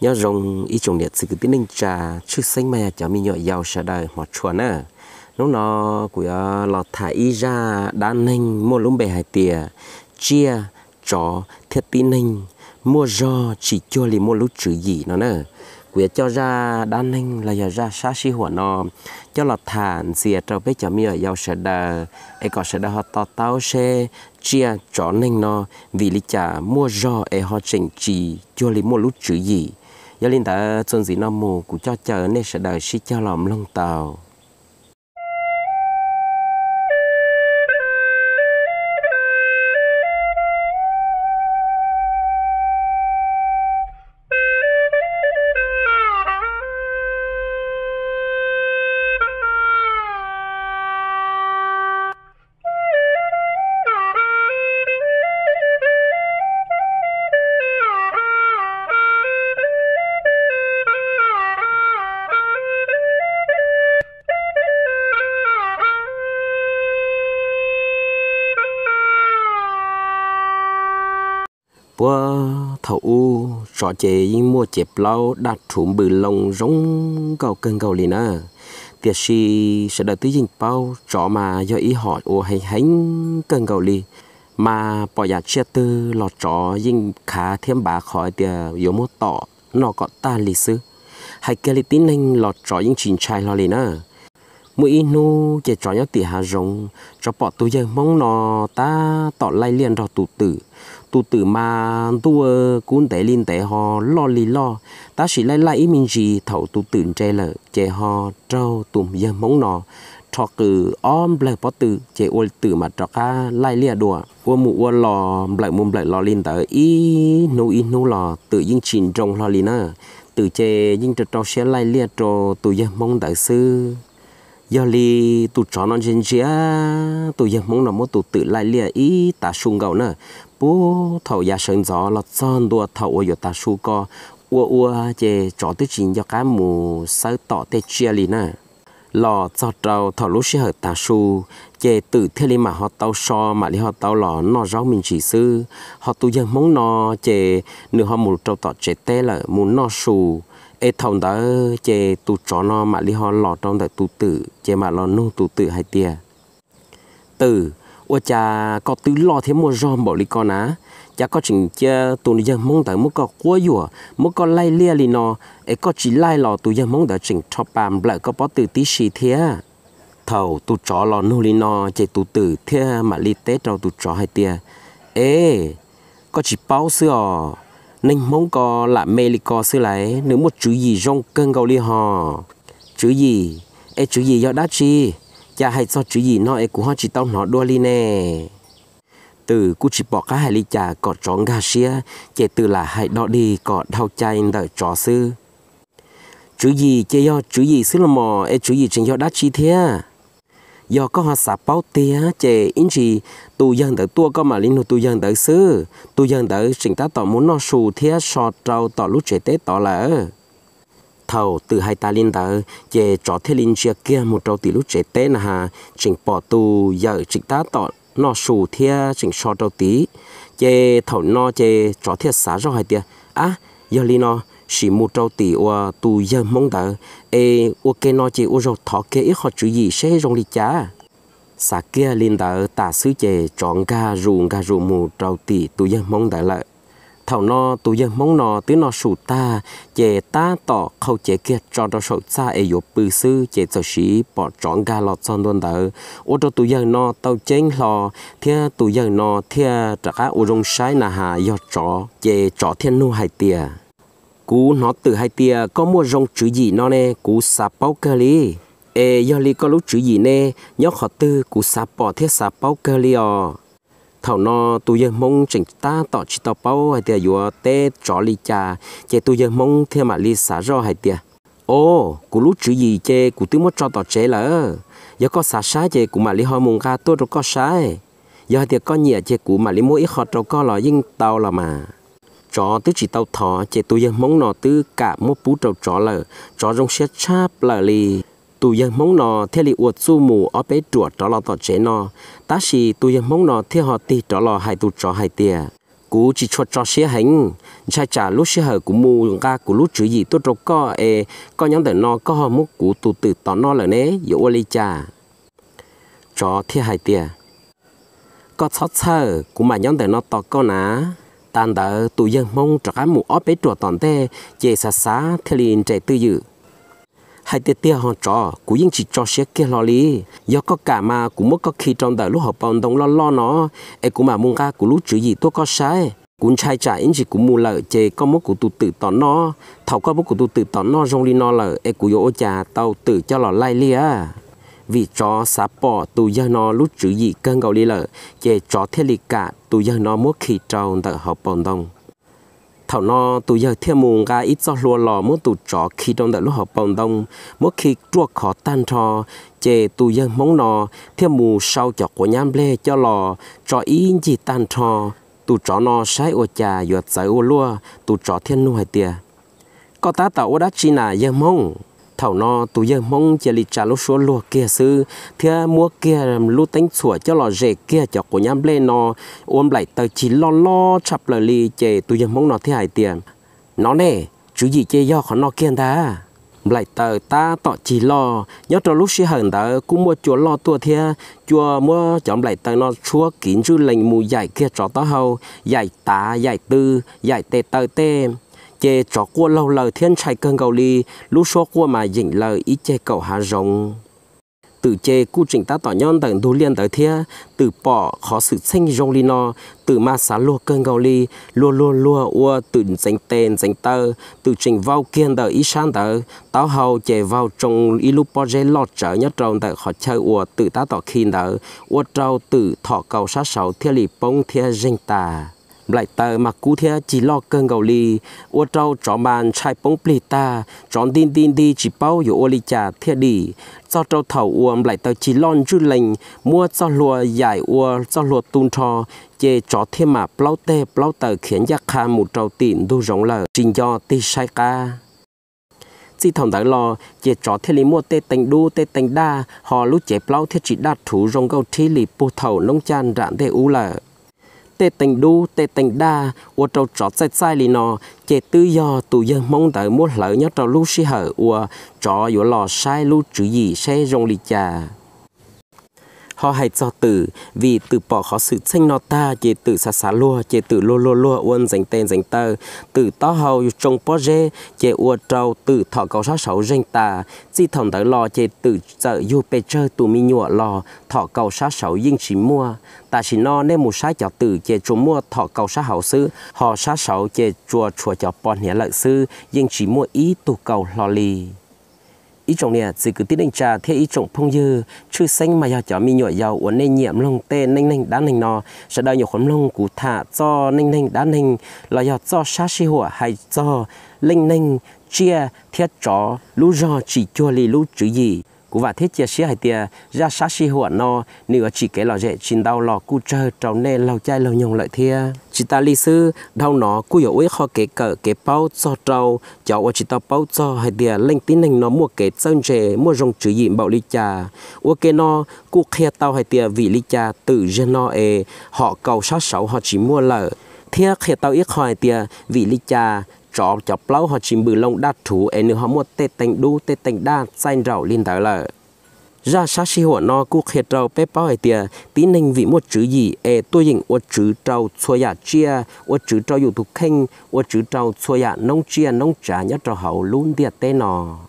nhớ rồng y trồng liệt sự cái tiếng trà chứ xanh mà chả mi nhọt giàu sẽ đời mà chuẩn à nó nó của ờ, lọ thả y ra đan ninh mua lúng bè hải tìa chia chó thiết tin ninh mua do chỉ cho lì mua lúc chữ gì nó nè của cho ra đan ninh là giờ ra xa si hỏa nó cho lọ thả xìa trâu bé chả mi nhọt giàu sẽ đời e có sẽ đời họ to tao xe chia chó ninh nó vì lý chả mua do e họ chỉnh chỉ cho lì mua lúc chữ gì giờ linh đã xuân gì nó mù cũng cho chờ nên sẽ đợi xí cho lòng lông tàu thầu trò chế mua chế plau đặt trúng bự lông rong cầu cân cầu liền à tiếc si sẽ đợi tới dinh bao trò mà do ý họ ô hay hánh cân cầu liền mà bỏ giá chia tư lọt trò dinh khá thêm bà khỏi tiệt yếu mốt tỏ nó có ta lì sư hay kia lì tín anh lọt trò dinh chỉnh trai lo liền à mỗi inu chế trò nhau tỉ hà rồng cho bỏ tôi giờ mong nó ta tỏ lại liền rồi tụ tử tu tử mà tu ờ, cún tế linh tế ho lo lì lo ta chỉ lấy lại mình gì thầu tu tử che lợ che ho trâu tụm giờ mong nọ cho cử om blại bỏ từ che ôi từ mà cho cá lai lia đùa ua mụ ua lò blại mồm blại lò linh tới ý nô ý nô lò tự nhiên chìm trong lò lên nữa từ chế nhưng cho cho xe lai lia cho tụi giờ mong đại sư giờ li tụi chó non trên chia tụi giờ mong nó một tụi tự lai lia ý ta sung gạo nữa bố thầu gia sơn gió là son đua thầu ở ta su co ua ua chè chó tư chính cho cá mù sáu tỏ tê chia lì nè lò cho trâu thầu lúc sẽ hợp ta su chè tự thế li mà họ tao so mà li họ tao lò nó rau mình chỉ sư họ tu dân mong nó chè nửa họ mù trâu tỏ chè tê là mù nó su ê thầu đó chè tu chó nó mà li họ lò trong đời tu tử chè mà lò nung tu tử hai tia tử ủa cha có tứ lo thế mua rong bảo lý con á cha có chỉnh cha tụi nó dân mong tới mua có quá dùa à. mua có lai lia li nó ấy có chỉ lai lò tụi giờ mong tới chỉnh cho bàm lại có bó từ tí xì thế thầu tụ chó lò nô li nó chạy tụ tử thế mà li tết đâu tụ chó hay tia ê có chỉ bao xưa à. nên mong có là mê li có xưa lại nếu một chữ gì rong cơn gầu li hò chữ gì ê chữ gì do đá chi cha hay so chữ gì nó ấy cũng họ chỉ tao nó đua li nè từ cú chỉ bỏ cái hai ly trà có tròn gà xia chế từ là hai đọ đi có đau chay đợi trò sư chữ gì chế do chữ gì xứ là mò e chữ gì trên do đá chi thế do có họ xả bao tía chê in chỉ tu dân tới tua có mà linh hồn tu dân tới sư tu dân tới trình ta tỏ muốn nó sù thế sọt trâu tỏ lúc chế tết tỏ lỡ thầu từ hai ta linh đã chế cho thế linh chia kia một trâu tỷ lúc chế tế là hà chỉnh bỏ tù giờ chỉnh ta tọ nó sù thia chỉnh so trâu tí chế thầu nó chế cho thiết xá rồi hai tia á giờ linh nó chỉ một trâu tỷ và tù giờ mong đợi ê ok nó chế ô rồi thỏ kia ít họ chữ gì sẽ rong đi chả xã kia linh đã tả sứ chế chọn ga rù ga rù một trâu tỷ tù giờ mong đợi lại thảo nó tụ dân mong nó tứ nó sủ ta chế ta tỏ khâu chế kia cho đó sầu xa ấy yếu bự sư chế cho sĩ bỏ trọn ga lọt son đơn tờ ô cho tụ dân nó tao chén lò thia tụ dân nó thia trả cá ô rong sái nà hà do chó chế chó thiên nu hai tia cú nó từ hai tia có mua rong chữ gì nó nè cú sạp bao cơ lý ê do lý có lúc chữ gì nè nhóc họ tư cú sạp bỏ thiết sạp bao cơ lý à thảo nó tu dân mong chỉnh ta tỏ chỉ tao bao hay tiệt vừa tê chó li cha chế tu dân mong thêm mà li xả rò hay tiệt ô cú lú chữ gì chế cú tứ mất cho tỏ chế lỡ giờ có xả xá chế cú mà li hoa mông ca tôi đâu có sai. giờ tiệt có nhẹ chế cú mà li mỗi ít họ đâu có lo nhưng tao là mà chó tứ chỉ tao thọ chế tu dân mong nó tứ cả một bú trâu chó lờ, chó rong xe cháp lỡ li tu yên mong nó theo li uột su mù ở bé chuột trở lo tọt chế nó ta chỉ tu yên mong nó theo họ ti trở lo hai tu trở hai tia cú chỉ cho cho xe hành cha trả lúc xe hở cú mù ga cú lúc chữ gì tốt rồi có e có nhóm tờ nó có họ múc cú tu từ tỏ nó là nế dỗ li cha cho theo hai tia có sót sơ cú mà nhóm tờ nó tỏ có ná tàn đỡ tu yên mong trở cái mù ở bé chuột tòn tê chế xa xa theo liền trẻ tư dự hai tia tia họ trò cú yên chỉ trò xe kia lo lý do có cả mà cú mất có khi trong đời lúc họ bọn đồng lo lo nó ai cú mà muốn ra cú lúc chữ gì tôi có sai cún trai trả anh chỉ cú mua lợ chê có mất cú tụ tự tón nó thầu có mất cú tụ tự tón nó trong đi nó lợ ai cú yo cha tàu tự cho lò lai lia vì chó xá bỏ tù giờ nó lúc chữ gì cơn gầu đi lợ chê chó thế lì cả tù giờ nó mất khi trâu đợi họ bọn đồng thảo nó tụ giờ thêm mùng ga ít cho lúa lò muốn tụ trọ khi trong đại lúc họ bồng đông mỗi khi trua khó tan trò chè tụ giờ mong nò thêm mù sau chọc của nhám lê cho lò cho ý gì tan trò tụ trọ nó sái ô trà giọt giải ô lúa tụ trọ thiên nuôi tiề có tá tạo ô đá chi nà giờ mông thảo nó tụ giờ mong chỉ lì trả lúc số lúa kia sư thưa mua kia lú tính sủa cho lò rể kia cho của nhám lên nó ôm lại tờ chỉ lo lo chập lời lì chè tụ giờ mong nó thế hải tiền nó nè chú gì chơi do khó nó kia ta lại tờ ta tọ chỉ lo nhớ trong lúc xí hận tờ cũng mua chùa lo tua thia chùa mua chọn lại tờ nó chúa kín chú lệnh mù dạy kia cho tao hầu dạy tá dạy tư dạy tê tờ tê chế trò cua lâu lờ thiên chạy cơn gầu ly lũ số cua mà dịnh lời ý chế cậu hà rồng từ chế cu trình ta tỏ nhon tận đu liên tới thia từ bỏ khó sự sinh rong li no từ ma xá lua cơn gầu ly lua lua lua ua từ danh tên danh tơ từ trình vào kiên tờ ý san tờ táo hầu chế vào trong ý lúc bò dê lọt trở nhất trâu tờ khó chơi ua từ ta tỏ khi tờ ua trâu từ thọ cầu sát sầu thia lì bông thia danh tà lại tờ mặc cú thế chỉ lo cơn gầu li ô trâu chó bàn chai bóng plì ta chọn tin tin đi chỉ bao dù ô li trà thế đi do trâu thầu uom lại tờ chỉ lon chú lành mua do lùa dài ua do lùa tun trò chê chó thế mà plau tê plau tờ khiến giác kha một trâu tịn đu rộng lờ trình do ti sai ca chỉ thằng đại lo chỉ cho thế lý mua tê tành đu tê tành đa họ lúc chế plau thế chỉ đạt thủ rong gâu thế lì bù thầu nông chan rạn thế u là tê tình đu tê tình đa ua trâu trọt sai sai lì nò chế tư do tù dân mong đợi mua lỡ nhớ trâu lu si hở ua trọ ua lò sai lu chữ gì xe rong lì chà họ hãy cho tử vì tử bỏ họ sự tranh nó ta chế tử xa xa lua chế tử lô lô lua uôn dành tên dành tờ tử to hầu trong bó rê chế ua trâu tử thọ cầu sáu sáu danh ta chi thòng tới lo chế tử chợ du pê chơ tù mi nhụa lo thọ cầu sáu sáu dinh chỉ mua ta chỉ no nên một sai chợ tử chế chùa mua thọ cầu sáu hậu sư họ sáu sáu chế chùa chùa chợ bọn nhẹ lợi sư dinh chỉ mua ý tù cầu lo lì ý chồng nè chỉ cứ tin anh trà thế ý chồng phong dư chư xanh mà giao chó mi nhựa giàu uốn nên nhiệm lông tê nanh nanh đá nanh nò sẽ đòi nhiều khóm lông cụ thả cho nanh nanh đá nanh là giao cho sa si hùa hay cho linh nanh chia thiết chó lú do chỉ cho lì lú chữ gì cú và thiết chia sẻ hay tia ra sát si hụa no nếu chỉ cái lò dễ chín đau lò cu chờ trâu nè lâu chai lâu nhung lại thia chỉ ta lý sư đau nó cu hiểu ấy kho cái cỡ cái bao cho trâu cho ở chỉ ta bao cho hay tia linh tín hình nó mua cái sơn rề mua rong chữ gì bảo lý cha ô cái nó cu khe tao hay tia vì lý cha tự ra nó e họ cầu sát sáu họ chỉ mua lợ thia khe tao ít hoài tia vì lý cha trọ cho plau họ chìm bự lông đa thú em nữ họ mua tê tành đu tê tành đa xanh rào liên tới là ra sa si hỏa no cu khệt trâu bé bao ấy tia tí ninh vị một chữ gì e tôi dình một chữ trâu xua ya dạ chia một chữ trâu dù thuộc khinh một chữ trâu xua ya dạ nông chia nông trà nhất trâu hậu luôn tiệt tê nò